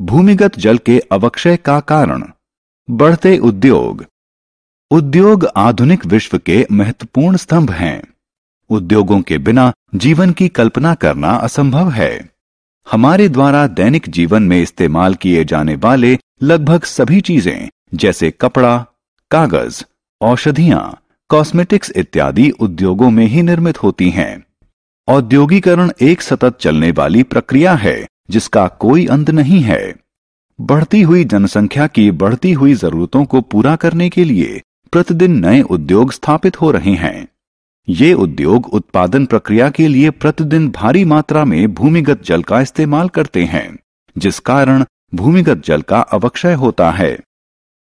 भूमिगत जल के अवक्षय का कारण बढ़ते उद्योग उद्योग आधुनिक विश्व के महत्वपूर्ण स्तंभ हैं उद्योगों के बिना जीवन की कल्पना करना असंभव है हमारे द्वारा दैनिक जीवन में इस्तेमाल किए जाने वाले लगभग सभी चीजें जैसे कपड़ा कागज औषधियां कॉस्मेटिक्स इत्यादि उद्योगों में ही निर्मित होती हैं औद्योगिकरण एक सतत चलने वाली प्रक्रिया है जिसका कोई अंत नहीं है बढ़ती हुई जनसंख्या की बढ़ती हुई जरूरतों को पूरा करने के लिए प्रतिदिन नए उद्योग स्थापित हो रहे हैं ये उद्योग उत्पादन प्रक्रिया के लिए प्रतिदिन भारी मात्रा में भूमिगत जल का इस्तेमाल करते हैं जिस कारण भूमिगत जल का अवक्षय होता है